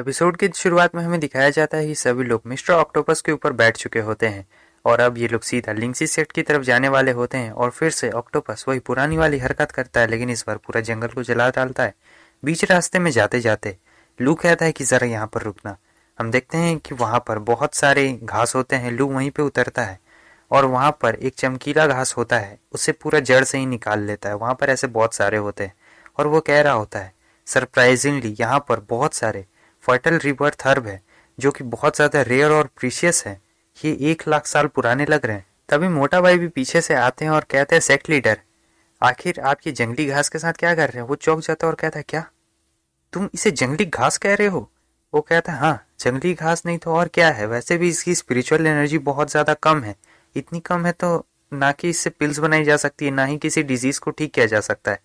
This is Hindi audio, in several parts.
एपिसोड की शुरुआत में हमें दिखाया जाता है कि सभी लोग मिस्टर ऑक्टोपस के ऊपर बैठ चुके होते हैं और अब ये लोग सीधा लिंगसी सेट की तरफ जाने वाले होते हैं और फिर से ऑक्टोपस वही पुरानी वाली हरकत करता है लेकिन इस बार पूरा जंगल को जला डालता है बीच रास्ते में जाते जाते लू कहता है कि ज़रा यहाँ पर रुकना हम देखते हैं कि वहाँ पर बहुत सारे घास होते हैं लू वहीं पर उतरता है और वहाँ पर एक चमकीला घास होता है उसे पूरा जड़ से ही निकाल लेता है वहाँ पर ऐसे बहुत सारे होते हैं और वो कह रहा होता है सरप्राइजिंगली यहाँ पर बहुत सारे फर्टल रिवर थर्ब है जो कि बहुत ज़्यादा रेयर और प्रीशियस है ये एक लाख साल पुराने लग रहे हैं तभी मोटा भाई भी पीछे से आते हैं और कहते हैं सेक्ट लीडर आखिर आप ये जंगली घास के साथ क्या कर रहे हैं वो चौक जाता है और कहता है क्या तुम इसे जंगली घास कह रहे हो वो कहता है हाँ जंगली घास नहीं तो और क्या है वैसे भी इसकी स्पिरिचुअल एनर्जी बहुत ज़्यादा कम है इतनी कम है तो ना कि इससे पिल्स बनाई जा सकती है ना ही किसी डिजीज़ को ठीक किया जा सकता है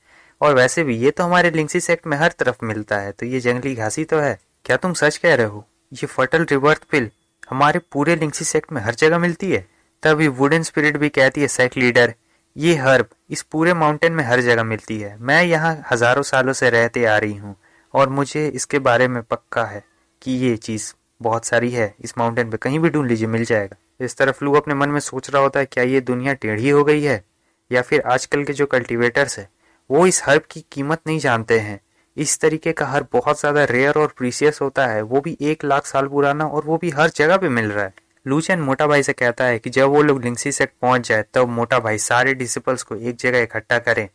और वैसे भी ये तो हमारे लिंगसी सेक्ट में हर तरफ मिलता है तो ये जंगली घास ही तो है क्या तुम सच कह रहे हो ये फर्टल रिवर्थ पिल हमारे पूरे लिंक्सी सेक्ट में हर जगह मिलती है तभी वुडन स्पिरिट भी कहती है सेक्ट लीडर ये हर्ब इस पूरे माउंटेन में हर जगह मिलती है मैं यहाँ हजारों सालों से रहते आ रही हूँ और मुझे इसके बारे में पक्का है कि ये चीज़ बहुत सारी है इस माउंटेन पे कहीं भी ढूंढ लीजिए मिल जाएगा इस तरफ लू अपने मन में सोच रहा होता है क्या ये दुनिया टेढ़ी हो गई है या फिर आजकल के जो कल्टीवेटर्स है वो इस हर्ब की कीमत नहीं जानते हैं इस तरीके का हर बहुत ज़्यादा रेयर और प्रीसियस होता है वो भी एक लाख साल पुराना और वो भी हर जगह पे मिल रहा है लूचन मोटा भाई से कहता है कि जब वो लोग लिंगसी सेट पहुंच जाए तब तो मोटा भाई सारे डिसिपल्स को एक जगह इकट्ठा करें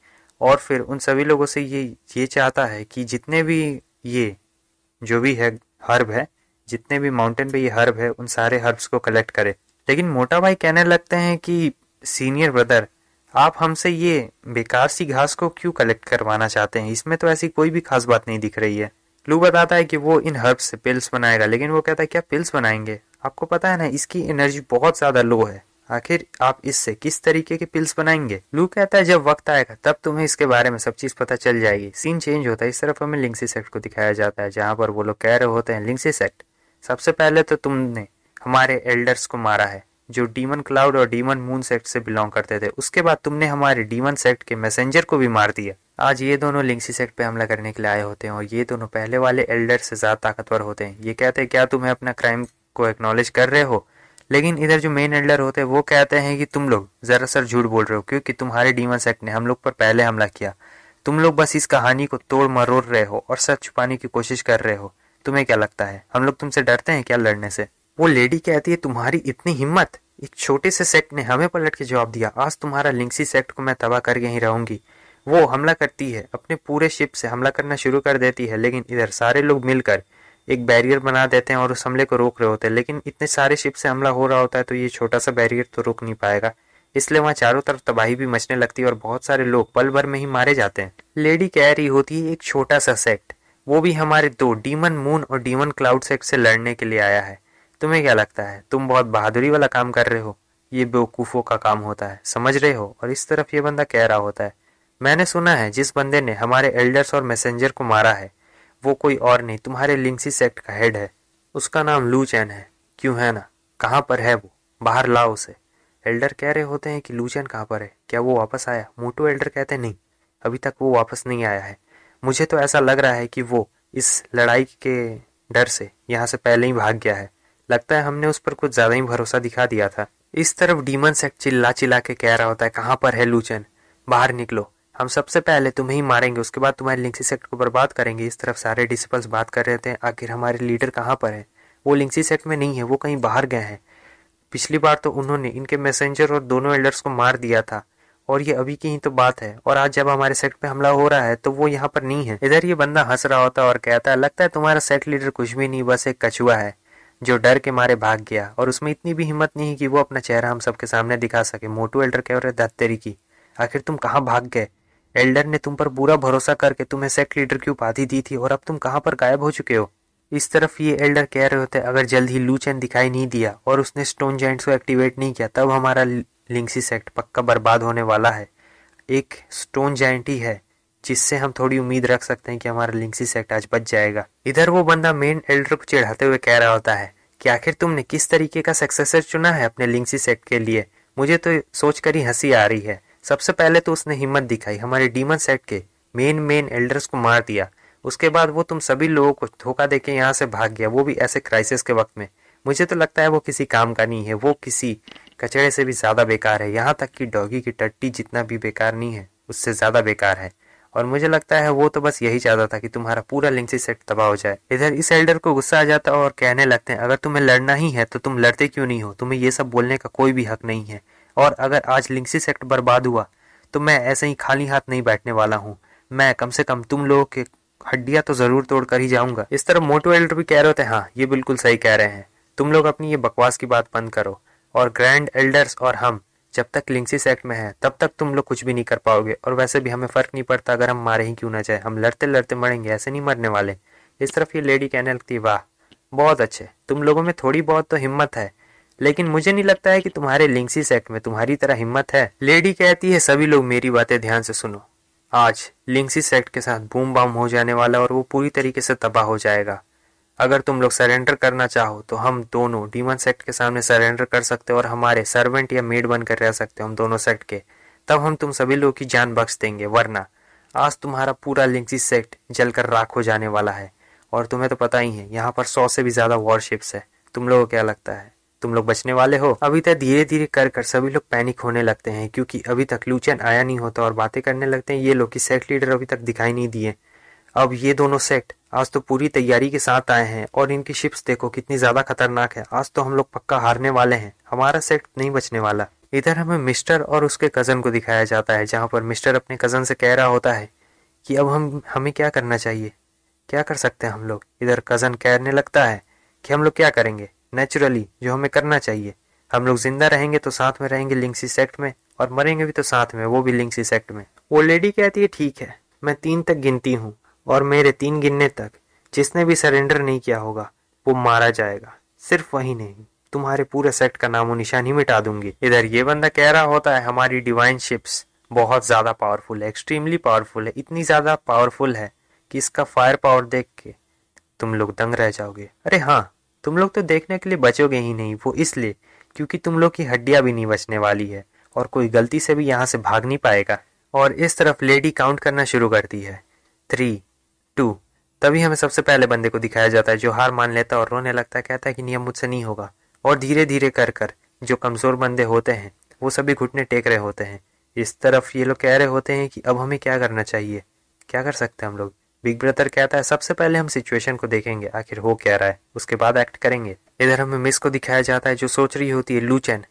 और फिर उन सभी लोगों से ये ये चाहता है कि जितने भी ये जो भी है हर्ब है जितने भी माउंटेन पे ये हर्ब है उन सारे हर्ब्स को कलेक्ट करें लेकिन मोटा भाई कहने लगते हैं कि सीनियर ब्रदर आप हमसे ये बेकार सी घास को क्यों कलेक्ट करवाना चाहते हैं इसमें तो ऐसी कोई भी खास बात नहीं दिख रही है लू बताता है कि वो इन हर्ब से पिल्स बनाएगा लेकिन वो कहता है क्या पिल्स बनाएंगे आपको पता है ना इसकी एनर्जी बहुत ज्यादा लो है आखिर आप इससे किस तरीके के पिल्स बनाएंगे लू कहता है जब वक्त आएगा तब तुम्हें इसके बारे में सब चीज पता चल जाएगी सीन चेंज होता है इस तरफ हमें लिंक्सी सेक्ट को दिखाया जाता है जहाँ पर वो लोग कह रहे होते हैं लिंक्सी सेक्ट सबसे पहले तो तुमने हमारे एल्डर्स को मारा है जो डीमन क्लाउड और डीमन मून सेक्ट से बिलोंग करते थे उसके बाद तुमने हमारे डीमन सेक्ट के मैसेंजर को भी मार दिया आज ये दोनों लिंक्सी सेक्ट पे हमला करने के लिए आए होते हैं और ये दोनों पहले वाले एल्डर से ज़्यादा ताकतवर होते हैं ये कहते हैं क्या तुम्हें अपना क्राइम को एक्नोलेज कर रहे हो लेकिन इधर जो मेन एल्डर होते हैं वो कहते हैं कि तुम लोग जरा सर झूठ बोल रहे हो क्योंकि तुम्हारे डीमन सेक्ट ने हम लोग पर पहले हमला किया तुम लोग बस इस कहानी को तोड़ मरोड़ रहे हो और सच छुपाने की कोशिश कर रहे हो तुम्हें क्या लगता है हम लोग तुमसे डरते हैं क्या लड़ने से वो लेडी कहती है तुम्हारी इतनी हिम्मत एक छोटे से सेक्ट ने हमें पलट के जवाब दिया आज तुम्हारा लिंक्सी सेक्ट को मैं तबाह करके ही रहूंगी वो हमला करती है अपने पूरे शिप से हमला करना शुरू कर देती है लेकिन इधर सारे लोग मिलकर एक बैरियर बना देते हैं और उस हमले को रोक रहे होते हैं लेकिन इतने सारे शिप से हमला हो रहा होता है तो ये छोटा सा बैरियर तो रोक नहीं पाएगा इसलिए वहाँ चारों तरफ तबाही भी मचने लगती है और बहुत सारे लोग पल भर में ही मारे जाते हैं लेडी कह रही होती है एक छोटा सा सेक्ट वो भी हमारे दो डीमन मून और डीमन क्लाउड सेक्ट से लड़ने के लिए आया है तुम्हें क्या लगता है तुम बहुत बहादुरी वाला काम कर रहे हो ये बेवकूफ़ों का काम होता है समझ रहे हो और इस तरफ ये बंदा कह रहा होता है मैंने सुना है जिस बंदे ने हमारे एल्डर्स और मैसेंजर को मारा है वो कोई और नहीं तुम्हारे लिंक्सी सेक्ट का हेड है उसका नाम लू चैन है क्यों है ना कहाँ पर है वो बाहर ला उसे एल्डर कह रहे होते हैं कि लू चैन कहाँ पर है क्या वो वापस आया मोटो एल्डर कहते नहीं अभी तक वो वापस नहीं आया है मुझे तो ऐसा लग रहा है कि वो इस लड़ाई के डर से यहाँ से पहले ही भाग गया है लगता है हमने उस पर कुछ ज्यादा ही भरोसा दिखा दिया था इस तरफ डीमन सेक्ट चिल्ला चिल्ला के कह रहा होता है कहाँ पर है लूचन बाहर निकलो हम सबसे पहले तुम्हें ही मारेंगे उसके बाद तुम्हारे लिंक्सी सेक्ट को बर्बाद करेंगे इस तरफ सारे डिसिपल्स बात कर रहे थे आखिर हमारे लीडर कहाँ पर है वो लिंक्सी सेक्ट में नहीं है वो कहीं बाहर गए हैं पिछली बार तो उन्होंने इनके मैसेंजर और दोनों एल्डर्स को मार दिया था और ये अभी की ही तो बात है और आज जब हमारे सेट पे हमला हो रहा है तो वो यहाँ पर नहीं है इधर ये बंदा हंस रहा होता और कहता है लगता है तुम्हारा सेट लीडर कुछ भी नहीं बस एक कछुआ है जो डर के मारे भाग गया और उसमें इतनी भी हिम्मत नहीं कि वो अपना चेहरा हम सबके सामने दिखा सके मोटू एल्डर कह रहे दत्तरी की आखिर तुम कहाँ भाग गए एल्डर ने तुम पर पूरा भरोसा करके तुम्हें सेक्ट लीडर की उपाधि दी थी और अब तुम कहाँ पर गायब हो चुके हो इस तरफ ये एल्डर कह रहे होते अगर जल्द ही लू चैन दिखाई नहीं दिया और उसने स्टोन जॉइंट्स को एक्टिवेट नहीं किया तब हमारा लिंक्सी सेक्ट पक्का बर्बाद होने वाला है एक स्टोन जॉइंट ही है जिससे हम थोड़ी उम्मीद रख सकते हैं कि हमारा लिंक्सी सेक्ट आज बच जाएगा इधर वो बंदा मेन एल्डर को चिढ़ाते हुए कह रहा होता है कि आखिर तुमने किस तरीके का सक्सेसर चुना है अपने लिंक्सी सेक्ट के लिए मुझे तो सोचकर ही हंसी आ रही है सबसे पहले तो उसने हिम्मत दिखाई हमारे डीमन सेट के मेन मेन एल्डर्स को मार दिया उसके बाद वो तुम सभी लोगों को धोखा देके यहाँ से भाग गया वो भी ऐसे क्राइसिस के वक्त में मुझे तो लगता है वो किसी काम का नहीं है वो किसी कचरे से भी ज़्यादा बेकार है यहाँ तक कि डॉगी की टट्टी जितना भी बेकार नहीं है उससे ज़्यादा बेकार है और मुझे लगता है वो तो बस यही चाहता था कि तुम्हारा पूरा लिंगसी सेट तबाह हो जाए इधर इस एल्डर को गुस्सा आ जाता और कहने लगते हैं अगर तुम्हें लड़ना ही है तो तुम लड़ते क्यों नहीं हो तुम्हें ये सब बोलने का कोई भी हक नहीं है और अगर आज लिंगसी सेक्ट बर्बाद हुआ तो मैं ऐसे ही खाली हाथ नहीं बैठने वाला हूँ मैं कम से कम तुम लोगों के हड्डियाँ तो ज़रूर तोड़ कर ही जाऊँगा इस तरह मोटो एल्डर भी कह रहे होते हैं हाँ ये बिल्कुल सही कह रहे हैं तुम लोग अपनी ये बकवास की बात बंद करो और ग्रैंड एल्डर्स और हम जब तक लिंक्सिस एक्ट में है तब तक तुम लोग कुछ भी नहीं कर पाओगे और वैसे भी हमें फ़र्क नहीं पड़ता अगर हम मारे ही क्यों ना चाहे हम लड़ते लड़ते मरेंगे ऐसे नहीं मरने वाले इस तरफ ये लेडी कहने लगती वाह बहुत अच्छे तुम लोगों में थोड़ी बहुत तो हिम्मत है लेकिन मुझे नहीं लगता है कि तुम्हारे लिंक्सिस एक्ट में तुम्हारी तरह हिम्मत है लेडी कहती है सभी लोग मेरी बातें ध्यान से सुनो आज लिंक्सिस एक्ट के साथ बूम बाम हो जाने वाला और वो पूरी तरीके से तबाह हो जाएगा अगर तुम लोग सरेंडर करना चाहो तो हम दोनों डीमन सेक्ट के सामने सरेंडर कर सकते हो और हमारे सर्वेंट या मेड बनकर रह सकते हो हम दोनों सेक्ट के तब हम तुम सभी लोगों की जान बख्श देंगे वरना आज तुम्हारा पूरा लिंक्सी सेक्ट जलकर राख हो जाने वाला है और तुम्हें तो पता ही है यहाँ पर सौ से भी ज्यादा वॉरशिप्स है तुम लोगों को क्या लगता है तुम लोग बचने वाले हो अभी तक धीरे धीरे कर कर सभी लोग पैनिक होने लगते हैं क्योंकि अभी तक लूचन आया नहीं होता और बातें करने लगते हैं ये लोग की सेक्ट लीडर अभी तक दिखाई नहीं दिए अब ये दोनों सेट आज तो पूरी तैयारी के साथ आए हैं और इनकी शिप्स देखो कितनी ज्यादा खतरनाक है आज तो हम लोग पक्का हारने वाले हैं हमारा सेट नहीं बचने वाला इधर हमें मिस्टर और उसके कज़न को दिखाया जाता है जहाँ पर मिस्टर अपने कज़न से कह रहा होता है कि अब हम हमें क्या करना चाहिए क्या कर सकते हैं हम लोग इधर कज़न कहने लगता है कि हम लोग क्या करेंगे नेचुरली जो हमें करना चाहिए हम लोग जिंदा रहेंगे तो साथ में रहेंगे लिंक्सी सेक्ट में और मरेंगे भी तो साथ में वो भी लिंक्सी सेक्ट में वो लेडी कहती है ठीक है मैं तीन तक गिनती हूँ और मेरे तीन गिनने तक जिसने भी सरेंडर नहीं किया होगा वो मारा जाएगा सिर्फ वही नहीं तुम्हारे पूरे सेट का नामो निशान ही मिटा दूंगी इधर ये बंदा कह रहा होता है हमारी डिवाइन शिप्स बहुत ज़्यादा पावरफुल है एक्सट्रीमली पावरफुल है इतनी ज़्यादा पावरफुल है कि इसका फायर पावर देख के तुम लोग दंग रह जाओगे अरे हाँ तुम लोग तो देखने के लिए बचोगे ही नहीं वो इसलिए क्योंकि तुम लोग की हड्डियां भी नहीं बचने वाली है और कोई गलती से भी यहाँ से भाग नहीं पाएगा और इस तरफ लेडी काउंट करना शुरू करती है थ्री टू तभी हमें सबसे पहले बंदे को दिखाया जाता है जो हार मान लेता है और रोने लगता है कहता है कि नियम मुझसे नहीं होगा और धीरे धीरे कर कर जो कमज़ोर बंदे होते हैं वो सभी घुटने टेक रहे होते हैं इस तरफ ये लोग कह रहे होते हैं कि अब हमें क्या करना चाहिए क्या कर सकते हैं हम लोग बिग ब्रदर कहता है सबसे पहले हम सिचुएशन को देखेंगे आखिर हो क्या रहा है उसके बाद एक्ट करेंगे इधर हमें मिस को दिखाया जाता है जो सोच रही होती है लूचैन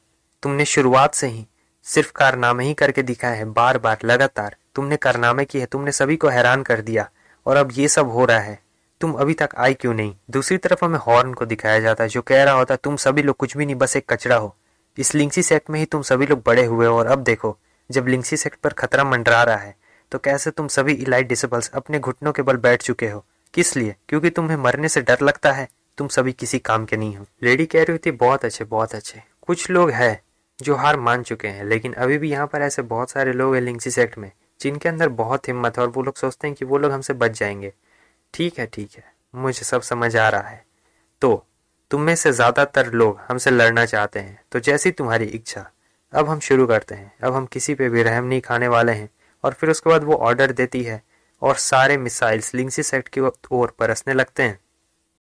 तुमने शुरुआत से ही सिर्फ कारनामे ही करके दिखाया है बार बार लगातार तुमने कारनामे किए तुमने सभी को हैरान कर दिया और अब ये सब हो रहा है तुम अभी तक आई क्यों नहीं दूसरी तरफ हमें हॉर्न को दिखाया जाता है जो कह रहा होता तुम सभी लोग कुछ भी नहीं बस एक कचरा हो इस लिंक्सी सेक्ट में ही तुम सभी लोग बड़े हुए हो और अब देखो जब लिंक्सी सेक्ट पर खतरा मंडरा रहा है तो कैसे तुम सभी इलाइट डिसेबल्स अपने घुटनों के बल बैठ चुके हो किस लिए क्योंकि तुम्हें मरने से डर लगता है तुम सभी किसी काम के नहीं हो लेडी कह रही थी बहुत अच्छे बहुत अच्छे कुछ लोग हैं जो हार मान चुके हैं लेकिन अभी भी यहाँ पर ऐसे बहुत सारे लोग हैं लिंक्सी सेक्ट में जिनके अंदर बहुत हिम्मत है और वो लोग सोचते हैं कि वो लोग हमसे बच जाएंगे ठीक है ठीक है मुझे सब समझ आ रहा है तो तुम में से ज़्यादातर लोग हमसे लड़ना चाहते हैं तो जैसी तुम्हारी इच्छा अब हम शुरू करते हैं अब हम किसी पे भी रहम नहीं खाने वाले हैं और फिर उसके बाद वो ऑर्डर देती है और सारे मिसाइल्स लिंगसी सेक्ट की ओर परसने लगते हैं